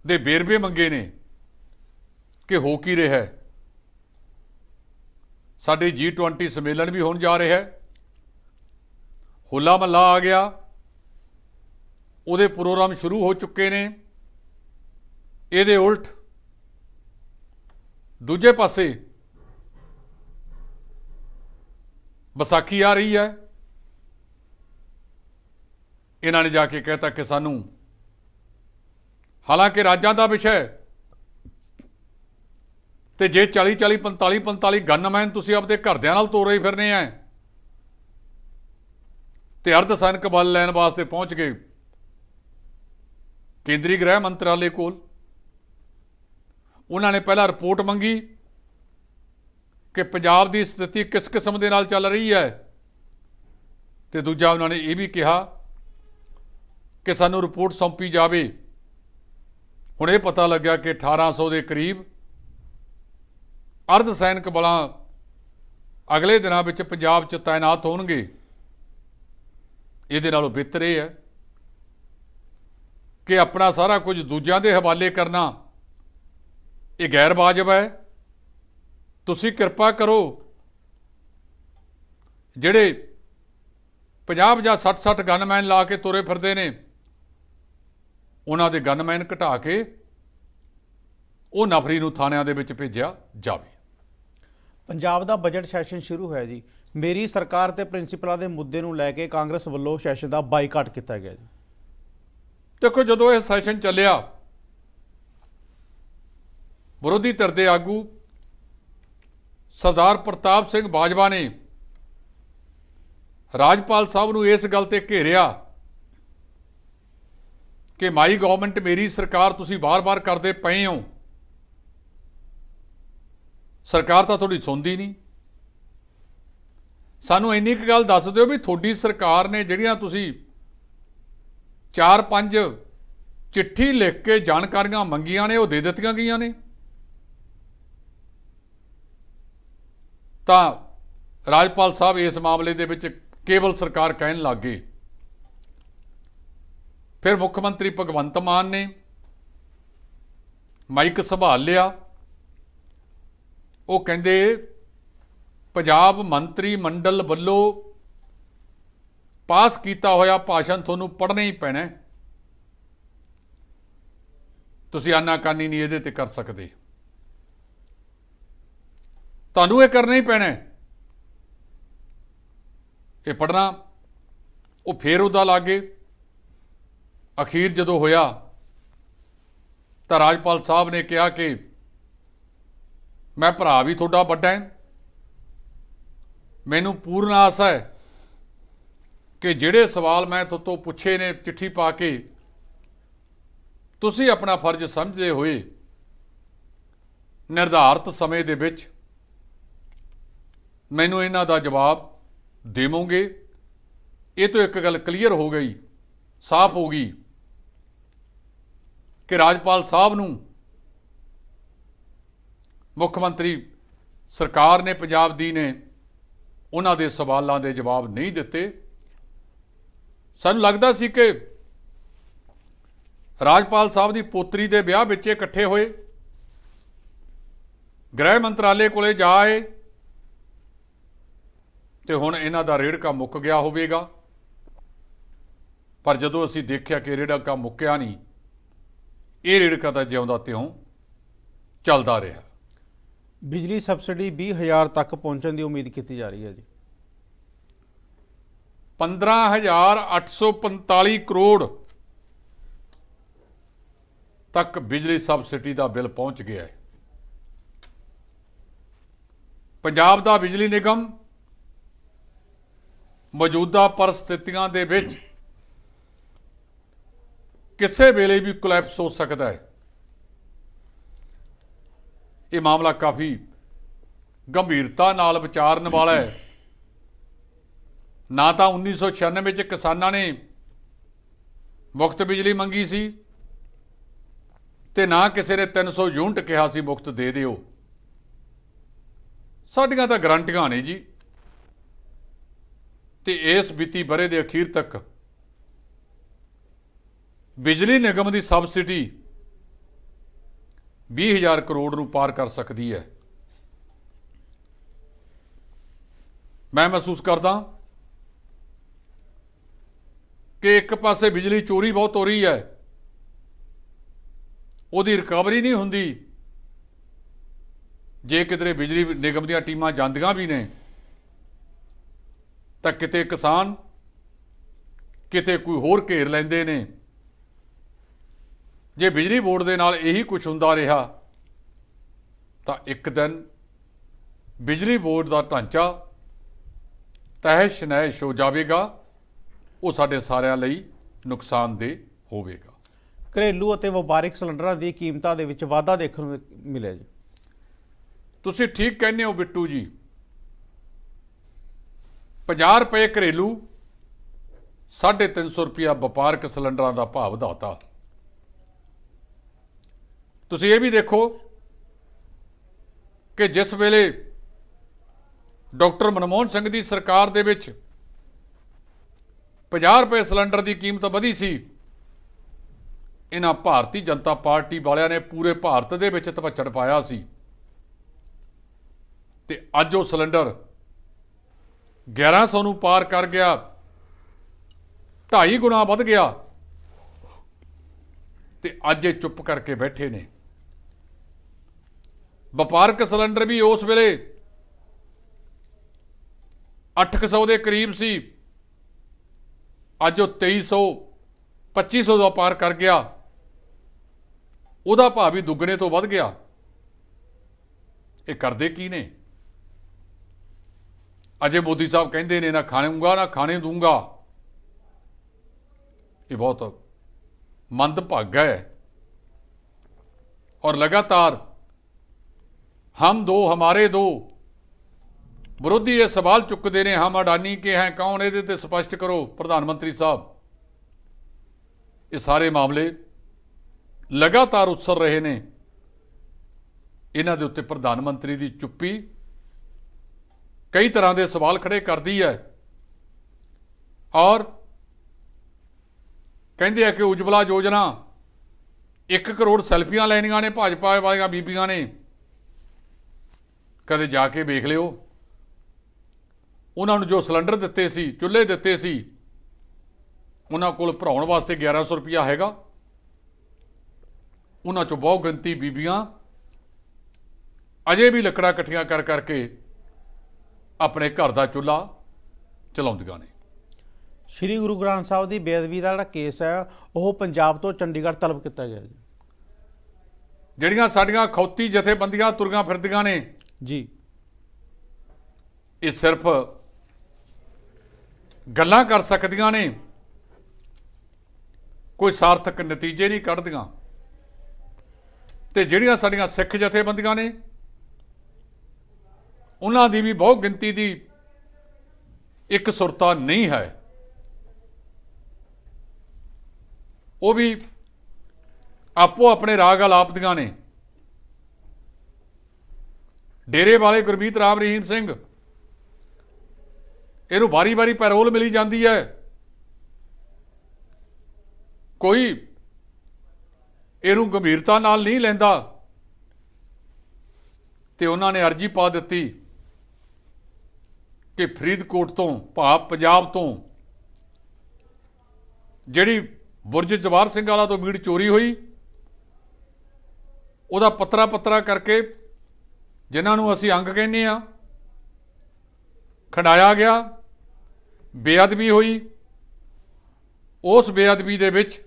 ਦੇ ਬੇਰਵੇ ਮੰਗੇ ਨੇ ਕਿ ਹੋ ਕੀ ਰਿਹਾ ਹੈ ਸਾਡੇ G20 ਸੰਮੇਲਨ ਵੀ ਹੋਣ ਜਾ ਰਿਹਾ ਹੈ ਹੁਲਾ ਮੱਲਾ ਆ ਗਿਆ ਉਹਦੇ ਪ੍ਰੋਗਰਾਮ ਸ਼ੁਰੂ ਹੋ ਚੁੱਕੇ ਨੇ ਇਹਦੇ ਉਲਟ ਦੂਜੇ ਪਾਸੇ ਵਿਸਾਖੀ ਆ ਰਹੀ ਹੈ ਇਹਨਾਂ ਨੇ ਜਾ ਕੇ ਕਹਿਤਾ ਕਿ ਸਾਨੂੰ ਹਾਲਾਂਕਿ ਰਾਜਾਂ ਦਾ ਵਿਸ਼ਾ ਤੇ ਜੇ 40 40 45 45 ਗਨਮੈਨ ਤੁਸੀਂ ਆਪਦੇ ਘਰਦਿਆਂ ਨਾਲ ਤੋਰੇ ਫਿਰਨੇ ਆ ਤੇ ਅਰਧ ਸੈਨਿਕ ਬਲ ਲੈਣ ਵਾਸਤੇ ਪਹੁੰਚ ਗਏ ਕੇਂਦਰੀ ਗ੍ਰਹਿ ਮੰਤਰਾਲੇ ਕੋਲ ਉਹਨਾਂ ਨੇ ਪਹਿਲਾਂ ਰਿਪੋਰਟ ਮੰਗੀ ਕਿ ਪੰਜਾਬ ਦੀ ਸਥਿਤੀ ਕਿਸ ਕਿਸਮ ਦੇ ਨਾਲ ਚੱਲ ਰਹੀ ਹੈ ਤੇ ਦੂਜਾ ਉਹਨਾਂ ਨੇ ਇਹ ਵੀ ਕਿਹਾ ਕਿ ਸਾਨੂੰ ਰਿਪੋਰਟ ਸੌਂਪੀ ਜਾਵੇ ਹੁਣ ਇਹ ਪਤਾ ਲੱਗਿਆ ਕਿ 1800 ਦੇ ਕਰੀਬ ਅਰਧ ਸੈਨਿਕ ਬਲਾਂ ਅਗਲੇ ਦਿਨਾਂ ਵਿੱਚ ਪੰਜਾਬ 'ਚ ਤਾਇਨਾਤ ਹੋਣਗੇ ਇਹਦੇ ਨਾਲੋਂ ਬਿਹਤਰ ਇਹ ਹੈ ਕਿ ਆਪਣਾ ਸਾਰਾ ਕੁਝ ਦੂਜਿਆਂ ਦੇ ਹਵਾਲੇ ਕਰਨਾ ਇਹ ਗੈਰ ਵਾਜਬ ਹੈ ਤੁਸੀਂ ਕਿਰਪਾ ਕਰੋ ਜਿਹੜੇ 50 ਜਾਂ 60-60 ਗਨਮੈਨ ਲਾ ਕੇ ਤੁਰੇ ਫਿਰਦੇ ਨੇ ਉਹਨਾਂ ਦੇ ਗਨਮੈਨ ਘਟਾ ਕੇ ਉਹ ਨਫਰੀ ਨੂੰ ਥਾਣਿਆਂ ਦੇ ਵਿੱਚ ਭੇਜਿਆ ਜਾਵੇ ਪੰਜਾਬ ਦਾ ਬਜਟ ਸੈਸ਼ਨ ਸ਼ੁਰੂ ਹੋਇਆ ਜੀ ਮੇਰੀ ਸਰਕਾਰ ਤੇ ਪ੍ਰਿੰਸੀਪਲਾਂ ਦੇ ਮੁੱਦੇ ਨੂੰ ਲੈ ਕੇ ਕਾਂਗਰਸ ਵੱਲੋਂ ਸੈਸ਼ਨ ਦਾ ਬਾਈਕਾਟ ਕੀਤਾ ਗਿਆ ਜੀ ਦੇਖੋ ਜਦੋਂ ਇਹ ਸੈਸ਼ਨ ਚੱਲਿਆ ਵਿਰੋਧੀ ਧਿਰ ਦੇ ਆਗੂ ਸਰਦਾਰ ਪ੍ਰਤਾਪ ਸਿੰਘ ਬਾਜਵਾ ਨੇ ਰਾਜਪਾਲ ਸਾਹਿਬ ਨੂੰ ਇਸ ਗੱਲ ਤੇ ਘੇਰਿਆ ਕਿ ਮਾਈ ਗਵਰਨਮੈਂਟ ਮੇਰੀ ਸਰਕਾਰ ਤੁਸੀਂ ਬਾਰ-ਬਾਰ ਕਰਦੇ ਪਏ ਹੋ ਸਰਕਾਰ ਤਾਂ ਤੁਹਾਡੀ ਸੁਣਦੀ ਨਹੀਂ ਸਾਨੂੰ ਇੰਨੀ ਕੁ ਗੱਲ ਦੱਸ ਦਿਓ ਵੀ ਤੁਹਾਡੀ ਸਰਕਾਰ ਨੇ ਜਿਹੜੀਆਂ ਤੁਸੀਂ 4-5 ਚਿੱਠੀ ਲਿਖ ਕੇ ਜਾਣਕਾਰੀਆਂ ਮੰਗੀਆਂ ਨੇ ਉਹ ਦੇ ਦਿੱਤੀਆਂ ਗਈਆਂ ਨੇ ਤਾਂ ਰਾਜਪਾਲ ਸਾਹਿਬ ਇਸ ਮਾਮਲੇ ਦੇ ਵਿੱਚ ਕੇਵਲ ਸਰਕਾਰ ਕਹਿਣ ਲੱਗੇ ਫਿਰ ਮੁੱਖ ਮੰਤਰੀ ਭਗਵੰਤ ਮਾਨ ਨੇ ਮਾਈਕ ਸੰਭਾਲ ਲਿਆ ਉਹ ਕਹਿੰਦੇ ਪੰਜਾਬ ਮੰਤਰੀ ਮੰਡਲ ਵੱਲੋਂ ਪਾਸ ਕੀਤਾ ਹੋਇਆ ਭਾਸ਼ਣ ਤੁਹਾਨੂੰ ਪੜ੍ਹਨਾ ਹੀ ਪੈਣਾ ਤੁਸੀਂ ਆਨਾਕਾਨੀ ਨਹੀਂ ਇਹਦੇ ਤੇ ਕਰ ਸਕਦੇ ਤੁਹਾਨੂੰ ਇਹ ਕਰਨਾ ਹੀ ਪੈਣਾ ਇਹ ਪੜਨਾ ਉਹ ਫੇਰ ਉਹਦਾ ਲੱਗੇ ਅਖੀਰ ਜਦੋਂ ਹੋਇਆ ਤਾਂ ਰਾਜਪਾਲ ਸਾਹਿਬ ਨੇ ਕਿਹਾ ਕਿ ਮੈਂ ਭਰਾ ਵੀ ਤੁਹਾਡਾ ਵੱਡਾ ਹਾਂ ਮੈਨੂੰ ਪੂਰਨ ਆਸ ਹੈ ਕਿ ਜਿਹੜੇ ਸਵਾਲ ਮੈਂ ਤੁਹਾਤੋਂ ਪੁੱਛੇ ਨੇ ਚਿੱਠੀ ਪਾ ਕੇ ਤੁਸੀਂ ਆਪਣਾ ਫਰਜ਼ ਸਮਝਦੇ ਹੋਏ ਨਿਰਧਾਰਤ ਸਮੇਂ ਦੇ ਵਿੱਚ ਮੈਨੂੰ ਇਹਨਾਂ ਦਾ ਜਵਾਬ ਦੇਵੋਗੇ ਇਹ ਤੋਂ ਇੱਕ ਗੱਲ ਕਲੀਅਰ ਹੋ ਗਈ ਸਾਫ਼ ਹੋ ਗਈ ਕਿ ਰਾਜਪਾਲ ਸਾਹਿਬ ਨੂੰ ਮੁੱਖ ਮੰਤਰੀ ਸਰਕਾਰ ਨੇ ਪੰਜਾਬ ਦੀ ਨੇ ਉਹਨਾਂ ਦੇ ਸਵਾਲਾਂ ਦੇ ਜਵਾਬ ਨਹੀਂ ਦਿੱਤੇ ਸਾਨੂੰ ਲੱਗਦਾ ਸੀ ਕਿ ਰਾਜਪਾਲ ਸਾਹਿਬ ਦੀ ਪੋਤਰੀ ਦੇ ਵਿਆਹ ਵਿੱਚ ਇਕੱਠੇ ਹੋਏ ਗ੍ਰਹਿ ਮੰਤਰਾਲੇ ਕੋਲੇ ਜਾਏ ਤੇ ਹੁਣ ਇਹਨਾਂ ਦਾ ਰੇੜਕਾ ਮੁੱਕ ਗਿਆ ਹੋਵੇਗਾ ਪਰ ਜਦੋਂ ਅਸੀਂ ਦੇਖਿਆ ਕਿ ਰੇੜਕਾ ਮੁੱਕਿਆ ਨਹੀਂ ਇਹ ਰੇੜਕਾ ਤਾਂ ਜਿਉਂਦਾ ਤਿਉਂ ਚੱਲਦਾ ਰਿਹਾ ਬਿਜਲੀ ਸਬਸਿਡੀ 20000 ਤੱਕ ਪਹੁੰਚਣ ਦੀ ਉਮੀਦ ਕੀਤੀ ਜਾ ਰਹੀ ਹੈ ਜੀ 15845 ਕਰੋੜ ਤੱਕ ਬਿਜਲੀ ਸਬਸਿਡੀ ਦਾ ਬਿੱਲ ਪਹੁੰਚ ਗਿਆ ਹੈ ਪੰਜਾਬ ਦਾ ਬਿਜਲੀ ਨਿਗਮ ਮੌਜੂਦਾ ਪਰਿਸਥਿਤੀਆਂ ਦੇ ਵਿੱਚ ਕਿਸੇ ਵੇਲੇ ਵੀ ਕੋਲੈਪਸ ਹੋ ਸਕਦਾ ਹੈ ਇਹ ਮਾਮਲਾ ਕਾਫੀ ਗੰਭੀਰਤਾ ਨਾਲ ਵਿਚਾਰਨ ਵਾਲਾ ਹੈ ਨਾ ਤਾਂ 1996 ਵਿੱਚ ਕਿਸਾਨਾਂ ਨੇ ਮੁਫਤ ਬਿਜਲੀ ਮੰਗੀ ਸੀ ਤੇ ਨਾ ਕਿਸੇ ਨੇ 300 ਯੂਨਿਟ ਕਿਹਾ ਸੀ ਮੁਫਤ ਦੇ ਦਿਓ ਸਾਡੀਆਂ ਤਾਂ ਗਰੰਟੀਆਂ ਨੇ ਜੀ ਤੇ ਇਸ ਵਿੱਤੀ ਬਰੇ ਦੇ ਅਖੀਰ ਤੱਕ ਬਿਜਲੀ ਨਿਗਮ ਦੀ ਸਬਸਿਡੀ 20000 ਕਰੋੜ ਨੂੰ ਪਾਰ ਕਰ ਸਕਦੀ ਹੈ ਮੈਂ ਮਹਿਸੂਸ ਕਰਦਾ ਕਿ ਇੱਕ ਪਾਸੇ ਬਿਜਲੀ ਚੋਰੀ ਬਹੁਤ ਹੋ ਰਹੀ ਹੈ ਉਹਦੀ ਰਿਕਵਰੀ ਨਹੀਂ ਹੁੰਦੀ ਜੇ ਕਿਧਰੇ ਬਿਜਲੀ ਨਿਗਮ ਦੀਆਂ ਟੀਮਾਂ ਜਾਂਦੀਆਂ ਵੀ ਨੇ ਤਾਂ ਕਿਤੇ ਕਿਸਾਨ ਕਿਤੇ ਕੋਈ ਹੋਰ ਘੇਰ ਲੈਂਦੇ ਨੇ ਜੇ ਬਿਜਲੀ ਬੋਰਡ ਦੇ ਨਾਲ ਇਹੀ ਕੁਝ ਹੁੰਦਾ ਰਿਹਾ ਤਾਂ ਇੱਕ ਦਿਨ ਬਿਜਲੀ ਬੋਰਡ ਦਾ ਢਾਂਚਾ ਤਹਿਸ਼ ਨਹਿਸ਼ ਹੋ ਜਾਵੇਗਾ ਉਹ ਸਾਡੇ ਸਾਰਿਆਂ ਲਈ ਨੁਕਸਾਨਦੇ ਹੋਵੇਗਾ ਘਰੇਲੂ ਅਤੇ ਵਪਾਰਿਕ ਸਿਲੰਡਰਾਂ ਦੀ ਕੀਮਤਾਂ ਦੇ ਵਿੱਚ ਵਾਧਾ ਦੇਖਣ ਨੂੰ ਮਿਲਿਆ ਜੀ ਤੁਸੀਂ ਠੀਕ ਕਹਿੰਦੇ ਹੋ ਬਿੱਟੂ ਜੀ 50 ਰੁਪਏ ਘਰੇਲੂ 350 ਰੁਪਿਆ ਵਪਾਰਕ ਸਿਲੰਡਰਾਂ ਦਾ ਭਾਅ ਵਧਾਤਾ ਤੁਸੀਂ ਇਹ ਵੀ ਦੇਖੋ ਕਿ ਜਿਸ ਵੇਲੇ ਡਾਕਟਰ ਮਨਮੋਹਨ ਸਿੰਘ ਦੀ ਸਰਕਾਰ ਦੇ ਵਿੱਚ 50 ਰੁਪਏ ਸਿਲੰਡਰ ਦੀ ਕੀਮਤ ਵਧੀ ਸੀ ਇਹਨਾਂ ਭਾਰਤੀ ਜਨਤਾ ਪਾਰਟੀ ਵਾਲਿਆਂ ਨੇ ਪੂਰੇ ਭਾਰਤ ਦੇ ਵਿੱਚ ਤਵੱਚੜ ਪਾਇਆ ਸੀ ਤੇ ਅੱਜ ਉਹ ਸਿਲੰਡਰ 1100 ਨੂੰ ਪਾਰ ਕਰ ਗਿਆ ਢਾਈ ਗੁਣਾ ਵੱਧ ਗਿਆ ਤੇ ਅੱਜ ਇਹ ਚੁੱਪ ਕਰਕੇ ਬੈਠੇ ਨੇ ਵਪਾਰਕ ਸਿਲੰਡਰ ਵੀ ਉਸ ਵੇਲੇ 800 ਦੇ ਕਰੀਬ ਸੀ ਅੱਜ ਉਹ 2300 2500 ਦਾ ਪਾਰ ਕਰ ਗਿਆ ਉਹਦਾ ਭਾਅ ਵੀ ਦੁੱਗਣੇ ਤੋਂ ਵੱਧ ਗਿਆ ਇਹ ਕਰਦੇ ਕੀ ਨੇ ਅਜੇ ਮੋਦੀ ਸਾਹਿਬ ਕਹਿੰਦੇ ਨੇ ਨਾ ਖਾਣੂਗਾ ਨਾ ਖਾਣੇ ਦੂੰਗਾ ਇਹ ਬਹੁਤ ਮੰਦ ਭਾਗਾ ਹੈ ਔਰ ਲਗਾਤਾਰ ਹਮ ਦੋ ਹਮਾਰੇ ਦੋ ਵਿਰੋਧੀ ਇਹ ਸਵਾਲ ਚੁੱਕਦੇ ਨੇ ਹਮ ਅਡਾਨੀ ਕੇ ਹੈ ਕੌਣ ਇਹਦੇ ਤੇ ਸਪਸ਼ਟ ਕਰੋ ਪ੍ਰਧਾਨ ਮੰਤਰੀ ਸਾਹਿਬ ਇਹ ਸਾਰੇ ਮਾਮਲੇ ਲਗਾਤਾਰ ਉੱਸਰ ਰਹੇ ਨੇ ਇਹਨਾਂ ਦੇ ਉੱਤੇ ਪ੍ਰਧਾਨ ਮੰਤਰੀ ਦੀ ਚੁੱਪੀ ਕਈ ਤਰ੍ਹਾਂ ਦੇ ਸਵਾਲ ਖੜੇ ਕਰਦੀ ਹੈ ਔਰ ਕਹਿੰਦੇ ਆ ਕਿ ਉਜਵਲਾ ਯੋਜਨਾ 1 ਕਰੋੜ ਸੈਲਫੀਆਂ ਲੈਣੀਆਂ ਨੇ ਭਾਜਪਾ ਵਾਲੀਆਂ ਬੀਬੀਆਂ ਨੇ ਕਦੇ ਜਾ ਕੇ ਵੇਖ ਲਿਓ ਉਹਨਾਂ ਨੂੰ ਜੋ ਸਿਲੰਡਰ ਦਿੱਤੇ ਸੀ ਚੁੱਲ੍ਹੇ ਦਿੱਤੇ ਸੀ ਉਹਨਾਂ ਕੋਲ ਭਰਾਉਣ ਵਾਸਤੇ 1100 ਰੁਪਇਆ ਹੈਗਾ ਉਹਨਾਂ ਚੋਂ ਬਹੁ ਗਿਣਤੀ ਬੀਬੀਆਂ ਅਜੇ ਵੀ ਲੱਕੜਾ ਇਕੱਠੀਆਂ ਕਰ ਕਰਕੇ ਆਪਣੇ ਘਰ ਦਾ ਚੁੱਲ੍ਹਾ ਚਲਾਉਂਦੀਆਂ ਨੇ ਸ਼੍ਰੀ ਗੁਰੂ ਗ੍ਰੰਥ ਸਾਹਿਬ ਦੀ ਬੇਅਦਬੀ ਦਾ ਜਿਹੜਾ ਕੇਸ ਹੈ ਉਹ ਪੰਜਾਬ ਤੋਂ ਚੰਡੀਗੜ੍ਹ ਤਲਬ ਕੀਤਾ ਗਿਆ ਜੀ ਜਿਹੜੀਆਂ ਸਾਡੀਆਂ ਖੌਤੀ ਜਥੇਬੰਦੀਆਂ ਤੁਰਗਾਂ ਫਿਰਦੀਆਂ ਨੇ ਜੀ ਇਹ ਸਿਰਫ ਗੱਲਾਂ ਕਰ ਸਕਦੀਆਂ ਨੇ ਕੋਈ ਸਾਰਥਕ ਨਤੀਜੇ ਨਹੀਂ ਕੱਢਦੀਆਂ ਤੇ ਜਿਹੜੀਆਂ ਸਾਡੀਆਂ ਸਿੱਖ ਜਥੇਬੰਦੀਆਂ ਨੇ ਉਹਨਾਂ ਦੀ ਵੀ ਬਹੁ ਗਿਣਤੀ ਦੀ ਇੱਕ ਸੁਰਤਾ ਨਹੀਂ ਹੈ ਉਹ ਵੀ ਆਪੋ ਆਪਣੇ ਰਾਗ ਆਲਾਪਦੀਆਂ ਨੇ ਡੇਰੇ ਵਾਲੇ ਗੁਰਮੀਤ ਰਾਮ ਰਹੀਮ ਸਿੰਘ ਇਹਨੂੰ ਵਾਰੀ-ਵਾਰੀ ਪੈਰੋਲ ਮਿਲੀ ਜਾਂਦੀ ਹੈ ਕੋਈ ਇਹਨੂੰ ਗੰਭੀਰਤਾ ਨਾਲ ਨਹੀਂ ਲੈਂਦਾ ਤੇ ਉਹਨਾਂ ਨੇ ਅਰਜੀ ਪਾ ਦਿੱਤੀ ਕਿ ਫਰੀਦਕੋਟ ਤੋਂ ਭਾਪ ਪੰਜਾਬ ਤੋਂ ਜਿਹੜੀ ਬੁਰਜ ਜਵਾਰ ਸਿੰਘ ਵਾਲਾ ਤੋਂ ਬੀੜ ਚੋਰੀ ਹੋਈ ਉਹਦਾ ਪਤਰਾ ਪਤਰਾ ਕਰਕੇ ਜਿਨ੍ਹਾਂ ਨੂੰ ਅਸੀਂ ਅੰਗ ਕਹਿੰਦੇ ਆ ਖੜਾਇਆ ਗਿਆ ਬੇਅਦਬੀ ਹੋਈ ਉਸ ਬੇਅਦਬੀ ਦੇ ਵਿੱਚ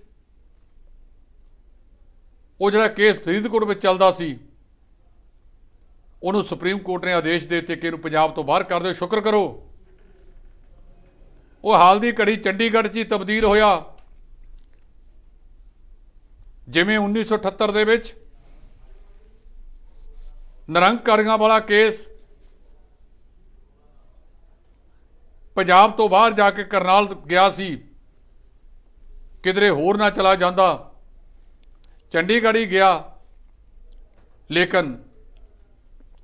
ਉਹ ਜਿਹੜਾ ਕੇਸ ਫਰੀਦਕੋਟ ਵਿੱਚ ਚੱਲਦਾ ਸੀ ਉਹਨੂੰ ਸੁਪਰੀਮ ਕੋਰਟ ਨੇ ਆਦੇਸ਼ ਦੇ ਦਿੱਤੇ ਕਿ ਇਹਨੂੰ ਪੰਜਾਬ ਤੋਂ ਬਾਹਰ ਕਰ ਦਿਓ ਸ਼ੁਕਰ ਕਰੋ ਉਹ ਹਾਲ ਦੀ ਘੜੀ ਚੰਡੀਗੜ੍ਹ 'ਚ ਹੀ ਤਬਦੀਲ ਹੋਇਆ ਜਿਵੇਂ 1978 ਦੇ ਵਿੱਚ ਨਰੰਕਾਰੀਆਂ ਵਾਲਾ ਕੇਸ ਪੰਜਾਬ ਤੋਂ ਬਾਹਰ ਜਾ ਕੇ ਕਰਨਾਲ ਗਿਆ ਸੀ ਕਿਧਰੇ ਹੋਰ ਨਾ ਚਲਾ ਜਾਂਦਾ ਚੰਡੀਗੜ੍ਹ ਹੀ ਗਿਆ ਲੇਕਿਨ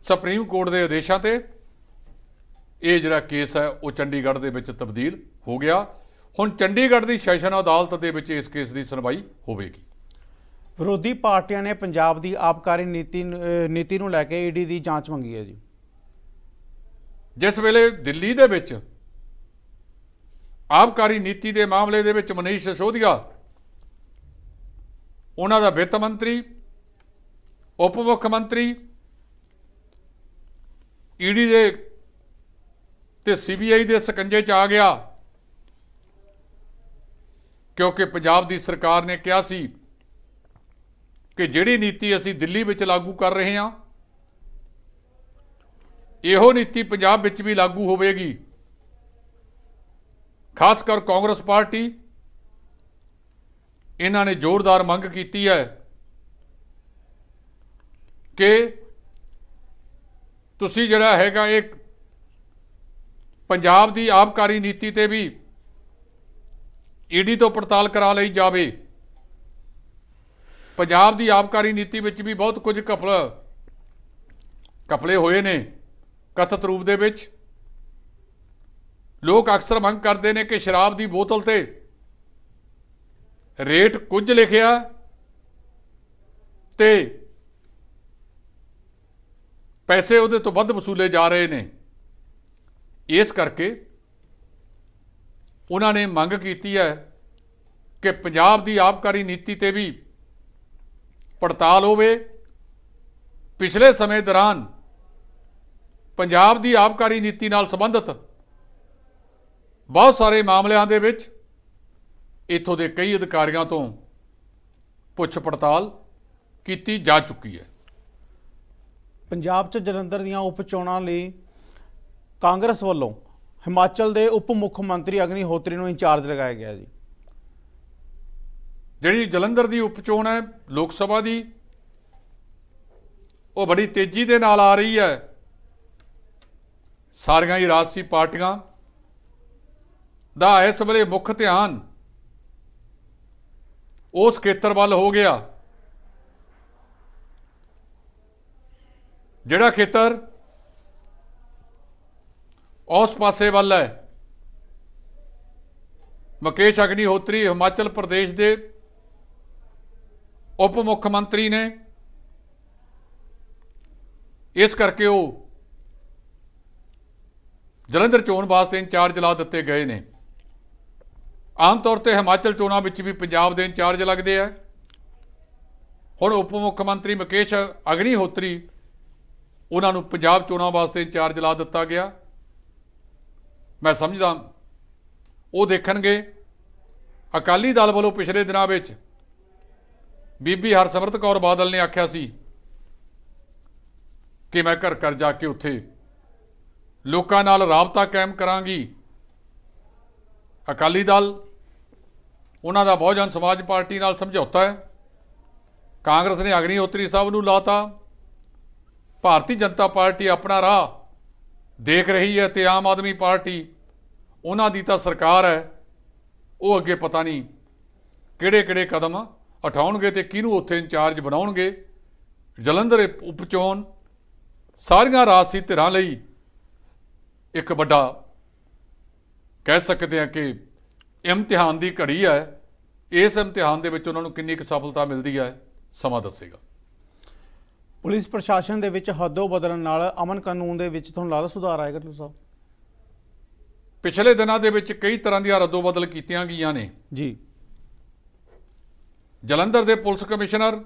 ਸੁਪਰੀਮ ਕੋਰਟ ਦੇ ਆਦੇਸ਼ਾਂ ਤੇ ਇਹ ਜਿਹੜਾ ਕੇਸ ਹੈ ਉਹ ਚੰਡੀਗੜ੍ਹ ਦੇ ਵਿੱਚ ਤਬਦੀਲ ਹੋ ਗਿਆ ਹੁਣ ਚੰਡੀਗੜ੍ਹ ਦੀ ਸੈਸ਼ਨ ਅਦਾਲਤ ਦੇ ਵਿੱਚ ਇਸ ਕੇਸ ਦੀ ਸੁਣਵਾਈ ਹੋਵੇਗੀ ਵਿਰੋਧੀ ਪਾਰਟੀਆਂ ਨੇ ਪੰਜਾਬ ਦੀ ਆਪਕਾਰੀ ਨੀਤੀ ਨੀਤੀ ਨੂੰ ਲੈ ਕੇ ਈਡੀ ਦੀ ਜਾਂਚ ਮੰਗੀ ਹੈ ਜੀ ਜਿਸ ਵੇਲੇ ਦਿੱਲੀ ਦੇ ਵਿੱਚ ਆਪਕਾਰੀ ਨੀਤੀ ਦੇ ਮਾਮਲੇ ਦੇ ਵਿੱਚ ਮਨੀਸ਼ ਸਿਸੋਦੀਆ ਉਹਨਾਂ ਦਾ ਵਿੱਤ ਮੰਤਰੀ ਉਪ ਮੁੱਖ ਮੰਤਰੀ ਈਡੀ ਦੇ ਤੇ ਸੀਬੀਆਈ ਦੇ ਸਕੰਜੇ 'ਚ ਆ ਗਿਆ ਕਿਉਂਕਿ ਪੰਜਾਬ ਦੀ ਸਰਕਾਰ ਨੇ ਕਿਹਾ ਸੀ ਕਿ ਜਿਹੜੀ ਨੀਤੀ ਅਸੀਂ ਦਿੱਲੀ ਵਿੱਚ ਲਾਗੂ ਕਰ ਰਹੇ ਹਾਂ ਇਹੋ ਨੀਤੀ ਪੰਜਾਬ ਵਿੱਚ ਵੀ ਲਾਗੂ ਹੋਵੇਗੀ ਖਾਸ ਕਰ ਕਾਂਗਰਸ ਪਾਰਟੀ ਇਹਨਾਂ ਨੇ ਜ਼ੋਰਦਾਰ ਮੰਗ ਕੀਤੀ ਹੈ ਕਿ ਤੁਸੀਂ ਜਿਹੜਾ ਹੈਗਾ ਇਹ ਪੰਜਾਬ ਦੀ ਆਪਕਾਰੀ ਨੀਤੀ ਤੇ ਵੀ ਈਡੀ ਤੋਂ ਪੜਤਾਲ ਕਰਾ ਲਈ ਜਾਵੇ ਪੰਜਾਬ ਦੀ ਆਪਕਾਰੀ ਨੀਤੀ ਵਿੱਚ ਵੀ ਬਹੁਤ ਕੁਝ ਕਪਲ ਕਪਲੇ ਹੋਏ ਨੇ ਕਥਤ ਰੂਪ ਦੇ ਵਿੱਚ ਲੋਕ ਅਕਸਰ ਮੰਗ ਕਰਦੇ ਨੇ ਕਿ ਸ਼ਰਾਬ ਦੀ ਬੋਤਲ ਤੇ ਰੇਟ ਕੁਝ ਲਿਖਿਆ ਤੇ ਪੈਸੇ ਉਹਦੇ ਤੋਂ ਵੱਧ ਵਸੂਲੇ ਜਾ ਰਹੇ ਨੇ ਇਸ ਕਰਕੇ ਉਹਨਾਂ ਨੇ ਮੰਗ ਕੀਤੀ ਹੈ ਕਿ ਪੰਜਾਬ ਦੀ ਆਪਕਾਰੀ ਨੀਤੀ ਤੇ ਵੀ ਪੜਤਾਲ ਹੋਵੇ ਪਿਛਲੇ ਸਮੇਂ ਦੌਰਾਨ ਪੰਜਾਬ ਦੀ ਆਪਕਾਰੀ ਨੀਤੀ ਨਾਲ ਸੰਬੰਧਿਤ ਬਹੁਤ ਸਾਰੇ ਮਾਮਲਿਆਂ ਦੇ ਵਿੱਚ ਇਥੋਂ ਦੇ ਕਈ ਅਧਿਕਾਰੀਆਂ ਤੋਂ ਪੁੱਛ ਪੜਤਾਲ ਕੀਤੀ ਜਾ ਚੁੱਕੀ ਹੈ ਪੰਜਾਬ 'ਚ ਜਲੰਧਰ ਦੀਆਂ ਉਪ ਚੋਣਾਂ ਲਈ ਕਾਂਗਰਸ ਵੱਲੋਂ ਹਿਮਾਚਲ ਦੇ ਉਪ ਮੁੱਖ ਮੰਤਰੀ ਅਗਨੀ ਹੋਤਰੀ ਨੂੰ ਇੰਚਾਰਜ ਲਗਾਇਆ ਗਿਆ ਜੀ ਜਿਹੜੀ ਜਲੰਧਰ ਦੀ ਉਪ ਚੋਣ ਹੈ ਲੋਕ ਸਭਾ ਦੀ ਉਹ ਬੜੀ ਤੇਜ਼ੀ ਦੇ ਨਾਲ ਆ ਰਹੀ ਹੈ ਸਾਰੀਆਂ ਹੀ ਰਾਜਸੀ ਪਾਰਟੀਆਂ ਦਾ ਇਸ ਵੇਲੇ ਮੁੱਖ ਧਿਆਨ ਉਸ ਖੇਤਰ ਵੱਲ ਹੋ ਗਿਆ ਜਿਹੜਾ ਖੇਤਰ ਉਸ ਪਾਸੇ ਵੱਲ ਹੈ ਮਕੇਸ਼ ਅਗਨੀਹੋਤਰੀ ਹਿਮਾਚਲ ਪ੍ਰਦੇਸ਼ ਦੇ ਉਪ ਮੁੱਖ ਮੰਤਰੀ ਨੇ ਇਸ ਕਰਕੇ ਉਹ ਜਲੰਧਰ ਚੋਣ ਵਾਸਤੇ ਇੰਚਾਰਜ ਲਾ ਦਿੱਤੇ ਗਏ ਨੇ ਆਮ ਤੌਰ ਤੇ ਹਿਮਾਚਲ ਚੋਣਾਂ ਵਿੱਚ ਵੀ ਪੰਜਾਬ ਦੇ ਇੰਚਾਰਜ ਲੱਗਦੇ ਆ ਹੁਣ ਉਪ ਮੁੱਖ ਮੰਤਰੀ ਮਕੇਸ਼ ਅਗਨੀਹੋਤਰੀ ਉਹਨਾਂ ਨੂੰ ਪੰਜਾਬ ਚੋਣਾਂ ਵਾਸਤੇ ਇੰਚਾਰਜ ਲਾ ਦਿੱਤਾ ਗਿਆ ਮੈਂ ਸਮਝਦਾ ਉਹ ਦੇਖਣਗੇ ਅਕਾਲੀ ਦਲ ਵੱਲੋਂ ਪਿਛਲੇ ਦਿਨਾਂ ਵਿੱਚ ਬੀਬੀ ਹਰਸਮਰਤ ਕੌਰ ਬਾਦਲ ਨੇ ਆਖਿਆ ਸੀ ਕਿ ਮੈਂ ਘਰ ਘਰ ਜਾ ਕੇ ਉੱਥੇ ਲੋਕਾਂ ਨਾਲ ਰਾਬਤਾ ਕਾਇਮ ਕਰਾਂਗੀ ਅਕਾਲੀ ਦਲ ਉਹਨਾਂ ਦਾ ਬਹੁਜਨ ਸਮਾਜ ਪਾਰਟੀ ਨਾਲ ਸਮਝੌਤਾ ਹੈ ਕਾਂਗਰਸ ਨੇ ਅਗਨੀ ਉਤਰੀ ਸਾਹਿਬ ਨੂੰ ਲਾਤਾ ਭਾਰਤੀ ਜਨਤਾ ਪਾਰਟੀ ਆਪਣਾ ਰਾਹ ਦੇਖ ਰਹੀ ਹੈ ਤੇ ਆਮ ਆਦਮੀ ਪਾਰਟੀ ਉਹਨਾਂ ਦੀ ਤਾਂ ਸਰਕਾਰ ਹੈ ਉਹ ਅੱਗੇ ਪਤਾ ਨਹੀਂ ਕਿਹੜੇ-ਕਿਹੜੇ ਕਦਮ ਉਠਾਉਣਗੇ ਤੇ ਕਿਹਨੂੰ ਉੱਥੇ ਇੰਚਾਰਜ ਬਣਾਉਣਗੇ ਜਲੰਧਰ ਉਪਚੋਣ ਸਾਰੀਆਂ ਰਾਜਸੀ ਧਿਰਾਂ ਲਈ ਇੱਕ ਵੱਡਾ ਕਹਿ ਸਕਦੇ ਹਾਂ ਕਿ ਇਮਤਿਹਾਨ ਦੀ ਘੜੀ ਹੈ ਇਸ ਇਮਤਿਹਾਨ ਦੇ ਵਿੱਚ ਉਹਨਾਂ ਨੂੰ ਕਿੰਨੀ ਕੁ ਸਫਲਤਾ ਮਿਲਦੀ ਹੈ ਸਮਾਂ ਦੱਸੇਗਾ ਪੁਲਿਸ ਪ੍ਰਸ਼ਾਸਨ ਦੇ ਵਿੱਚ ਹੱਦੋਂ ਬਦਲਣ ਨਾਲ ਅਮਨ ਕਾਨੂੰਨ ਦੇ ਵਿੱਚ ਤੁਹਾਨੂੰ ਲੱਗਦਾ ਸੁਧਾਰ ਆਏਗਾ ਤੁਸੀਂ ਸਾਹਿਬ ਪਿਛਲੇ ਦਿਨਾਂ ਦੇ ਵਿੱਚ ਕਈ ਤਰ੍ਹਾਂ ਦੀਆਂ ਰੱਦੋ ਬਦਲ ਕੀਤੀਆਂ ਗਈਆਂ ਨੇ ਜੀ ਜਲੰਧਰ ਦੇ ਪੁਲਿਸ ਕਮਿਸ਼ਨਰ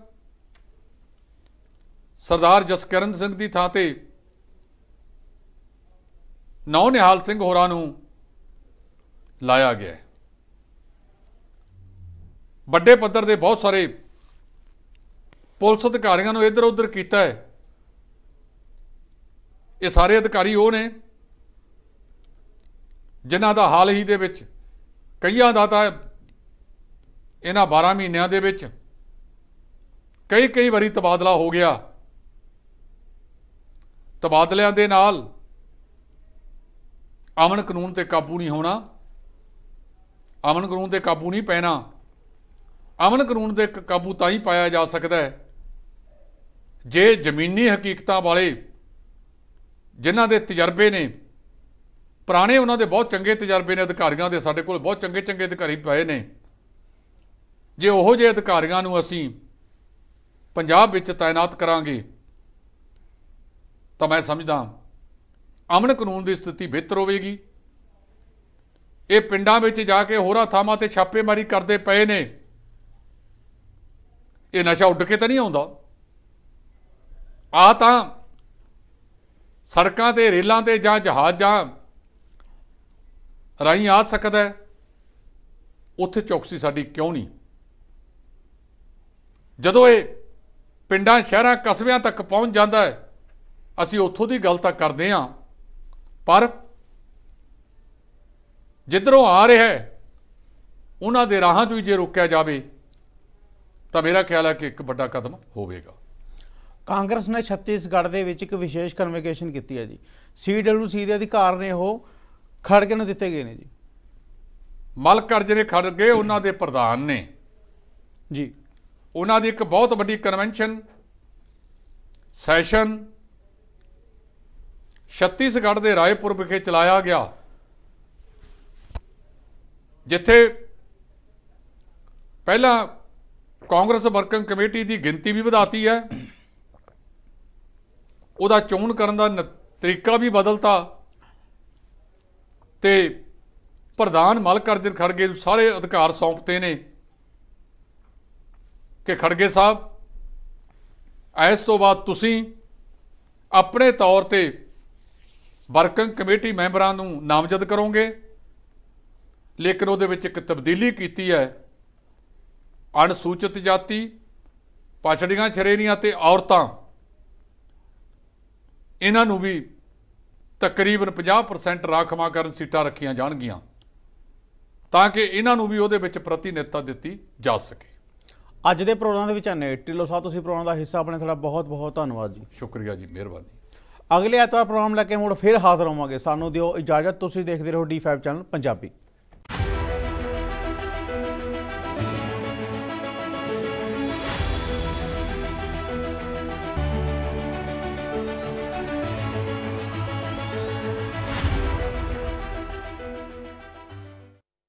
ਸਰਦਾਰ ਜਸਕਰਨ ਸਿੰਘ ਦੀ ਥਾਂ ਤੇ ਨੌ ਨਿਹਾਲ ਸਿੰਘ ਹੋਰਾਂ ਨੂੰ ਲਾਇਆ ਗਿਆ ਵੱਡੇ ਪੱਧਰ ਦੇ ਬਹੁਤ ਸਾਰੇ ਪੁਲਿਸ ਅਧਿਕਾਰੀਆਂ ਨੂੰ ਇੱਧਰ ਉੱਧਰ ਕੀਤਾ ਹੈ ਇਹ ਸਾਰੇ ਅਧਿਕਾਰੀ ਉਹ ਨੇ ਜਿਨ੍ਹਾਂ ਦਾ ਹਾਲ ਹੀ ਦੇ ਵਿੱਚ ਕਈਆਂ ਦਾ ਤਾਂ ਇਹਨਾਂ 12 ਮਹੀਨਿਆਂ ਦੇ ਵਿੱਚ ਕਈ ਕਈ ਵਾਰੀ ਤਬਾਦਲਾ ਹੋ ਗਿਆ ਤਬਾਦਲਿਆਂ ਦੇ ਨਾਲ ਅਮਨ ਕਾਨੂੰਨ ਤੇ ਕਾਬੂ ਨਹੀਂ ਹੋਣਾ ਅਮਨ ਕਾਨੂੰਨ ਤੇ ਕਾਬੂ ਨਹੀਂ ਪੈਣਾ ਅਮਨ ਕਾਨੂੰਨ ਦੇ ਕਾਬੂ ਤਾਂ ਹੀ ਪਾਇਆ ਜਾ ਸਕਦਾ ਹੈ ਜੇ ਜ਼ਮੀਨੀ ਹਕੀਕਤਾਂ ਵਾਲੇ ਜਿਨ੍ਹਾਂ ਦੇ ਤਜਰਬੇ ਨੇ ਪੁਰਾਣੇ ਉਹਨਾਂ ਦੇ ਬਹੁਤ ਚੰਗੇ ਤਜਰਬੇ ਨੇ ਅਧਿਕਾਰੀਆਂ ਦੇ ਸਾਡੇ ਕੋਲ ਬਹੁਤ ਚੰਗੇ ਚੰਗੇ ਅਧਿਕਾਰੀ ਪਏ ਨੇ ਜੇ ਉਹੋ ਜਿਹੇ ਅਧਿਕਾਰੀਆਂ ਨੂੰ ਅਸੀਂ ਪੰਜਾਬ ਵਿੱਚ ਤਾਇਨਾਤ ਕਰਾਂਗੇ ਤਾਂ ਮੈਂ ਸਮਝਦਾ ਅਮਨ ਕਾਨੂੰਨ ਦੀ ਸਥਿਤੀ ਬਿਹਤਰ ਹੋਵੇਗੀ ਇਹ ਪਿੰਡਾਂ ਵਿੱਚ ਜਾ ਕੇ ਹੋਰਾਂ ਥਾਵਾਂ ਤੇ ਛਾਪੇਮਾਰੀ ਕਰਦੇ ਪਏ ਨੇ ਇਹ ਨਸ਼ਾ ਉੱਡ ਕੇ ਤਾਂ ਨਹੀਂ ਆਉਂਦਾ ਆ ਤਾਂ ਸੜਕਾਂ ਤੇ ਰੇਲਾਂ ਤੇ ਜਾਂ ਜਹਾਜ਼ਾਂ ਰਾਹੀਂ ਆ ਸਕਦਾ ਹੈ ਉੱਥੇ ਚੌਕਸੀ ਸਾਡੀ ਕਿਉਂ ਨਹੀਂ ਜਦੋਂ ਇਹ ਪਿੰਡਾਂ ਸ਼ਹਿਰਾਂ ਕਸਬਿਆਂ ਤੱਕ ਪਹੁੰਚ ਜਾਂਦਾ ਹੈ ਅਸੀਂ ਉੱਥੋਂ ਦੀ ਗੱਲ ਤਾਂ ਕਰਦੇ ਹਾਂ ਪਰ ਜਿੱਧਰੋਂ ਆ ਰਿਹਾ ਹੈ ਉਹਨਾਂ ਦੇ ਰਾਹਾਂ 'ਚ ਵੀ ਜੇ ਰੋਕਿਆ ਜਾਵੇ ਤਾਂ ਮੇਰਾ ਖਿਆਲ ਹੈ ਕਿ ਇੱਕ ਵੱਡਾ ਕਦਮ ਹੋਵੇਗਾ ਕਾਂਗਰਸ ਨੇ ਛੱਤੀਸਗੜ੍ਹ ਦੇ ਵਿੱਚ ਇੱਕ ਵਿਸ਼ੇਸ਼ ਕਨਵੋਕੇਸ਼ਨ ਕੀਤੀ ਹੈ ਜੀ ਸੀਡਬਲਯੂਸੀ ਦੇ ਅਧਿਕਾਰ ਨੇ ਉਹ ਖੜਗੇ ਨੂੰ ਦਿੱਤੇ ਗਏ ਨੇ ਜੀ ਮਲਕਰ ਜਿਹੜੇ ਖੜਗੇ ਉਹਨਾਂ ਦੇ ਪ੍ਰਧਾਨ ਨੇ ਜੀ ਉਹਨਾਂ ਦੀ ਇੱਕ ਬਹੁਤ ਵੱਡੀ ਕਨਵੈਨਸ਼ਨ ਸੈਸ਼ਨ ਛੱਤੀਸਗੜ੍ਹ ਦੇ ਰਾਏਪੁਰ ਵਿਖੇ ਚਲਾਇਆ ਗਿਆ ਜਿੱਥੇ ਪਹਿਲਾਂ ਕਾਂਗਰਸ ਵਰਕਿੰਗ ਕਮੇਟੀ ਦੀ ਗਿਣਤੀ ਵੀ ਵਧਾਤੀ ਹੈ ਉਹਦਾ ਚੋਣ ਕਰਨ ਦਾ ਤਰੀਕਾ ਵੀ ਬਦਲਤਾ ਤੇ ਪ੍ਰਧਾਨ ਅਰਜਨ ਖੜਗੇ ਨੂੰ ਸਾਰੇ ਅਧਿਕਾਰ ਸੌਂਪਤੇ ਨੇ ਕਿ ਖੜਗੇ ਸਾਹਿਬ ਇਸ ਤੋਂ ਬਾਅਦ ਤੁਸੀਂ ਆਪਣੇ ਤੌਰ ਤੇ ਵਰਕਿੰਗ ਕਮੇਟੀ ਮੈਂਬਰਾਂ ਨੂੰ ਨਾਮਜ਼ਦ ਕਰੋਗੇ ਲੇਕਿਨ ਉਹਦੇ ਵਿੱਚ ਇੱਕ ਤਬਦੀਲੀ ਕੀਤੀ ਹੈ ਅਨਸੂਚਿਤ ਜਾਤੀ ਪਛੜੀਆਂ ਛਰੇਣੀਆਂ ਤੇ ਔਰਤਾਂ ਇਹਨਾਂ ਨੂੰ ਵੀ ਤਕਰੀਬਨ 50% ਕਰਨ ਸੀਟਾਂ ਰੱਖੀਆਂ ਜਾਣਗੀਆਂ ਤਾਂ ਕਿ ਇਹਨਾਂ ਨੂੰ ਵੀ ਉਹਦੇ ਵਿੱਚ ਪ੍ਰਤੀਨਿਧਤਾ ਦਿੱਤੀ ਜਾ ਸਕੇ ਅੱਜ ਦੇ ਪ੍ਰੋਗਰਾਮ ਦੇ ਵਿੱਚ ਆਨੇ ਟਿੱਲੋ ਸਾਹਿਬ ਤੁਸੀਂ ਪ੍ਰੋਗਰਾਮ ਦਾ ਹਿੱਸਾ ਆਪਣੇ ਤੁਹਾਡਾ ਬਹੁਤ ਬਹੁਤ ਧੰਨਵਾਦ ਜੀ ਸ਼ੁਕਰੀਆ ਜੀ ਮਿਹਰਬਾਨੀ ਅਗਲੇ ਐਤਵਾਰ ਪ੍ਰੋਗਰਾਮ ਲੈ ਕੇ ਮੁੜ ਫਿਰ ਹਾਜ਼ਰ ਹੋਵਾਂਗੇ ਸਾਨੂੰ ਦਿਓ ਇਜਾਜ਼ਤ ਤੁਸੀਂ ਦੇਖਦੇ ਰਹੋ D5 ਚੈਨਲ ਪੰਜਾਬੀ